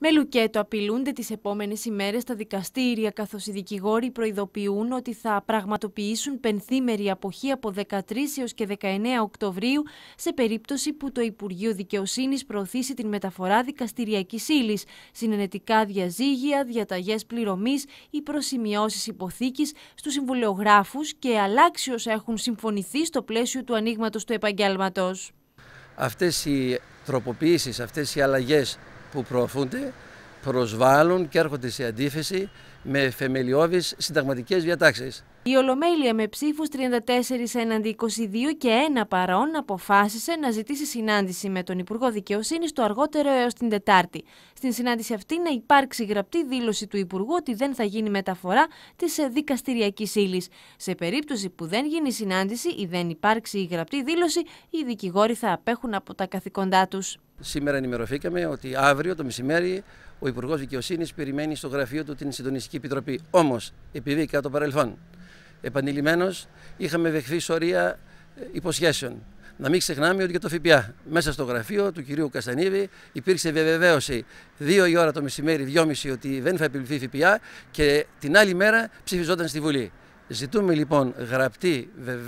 Με λουκέτο απειλούνται τις επόμενες ημέρες τα δικαστήρια, καθώς οι δικηγόροι προειδοποιούν ότι θα πραγματοποιήσουν πενθήμερη αποχή από 13 έως και 19 Οκτωβρίου σε περίπτωση που το Υπουργείο Δικαιοσύνης προωθήσει την μεταφορά δικαστηριακής ύλης, συνενετικά διαζύγια, διαταγές πληρωμής ή προσημειώσεις υποθήκης στους συμβουλεογράφους και αλλάξει όσα έχουν συμφωνηθεί στο πλαίσιο του ανοίγματος του επαγγέλματος. Αυτές οι τροποποιήσεις, αυτές οι αλλαγές που προωθούνται προσβάλλουν και έρχονται σε αντίθεση με θεμελιώδεις συνταγματικές διατάξεις. Η Ολομέλεια με ψήφους 34 έναντι 22 και 1 παρόν αποφάσισε να ζητήσει συνάντηση με τον Υπουργό Δικαιοσύνης το αργότερο έως την Τετάρτη. Στην συνάντηση αυτή να υπάρξει γραπτή δήλωση του Υπουργού ότι δεν θα γίνει μεταφορά της δικαστήριακή ύλης. Σε περίπτωση που δεν γίνει συνάντηση ή δεν υπάρξει η γραπτή δήλωση, οι δικηγόροι θα απέχουν από τα καθηκοντά τους. Σήμερα ενημερωθήκαμε ότι αύριο το μεσημέρι ο Υπουργός Δικαιοσύνης περιμένει στο γραφείο του την Συντονιστική Επιτροπή. Όμως, επειδή κατά το παρελθόν επανειλημμένω είχαμε δεχθεί σωρία ε, υποσχέσεων. Να μην ξεχνάμε ότι για το ΦΠΑ μέσα στο γραφείο του κυρίου Καστανίδη υπήρξε βεβαίωση 2 η ώρα το μεσημέρι, 2.30 ότι δεν θα επιβληθεί ΦΠΑ και την άλλη μέρα ψηφιζόταν στη Βουλή. Ζητούμε λοιπόν γραπτή βεβαίωση.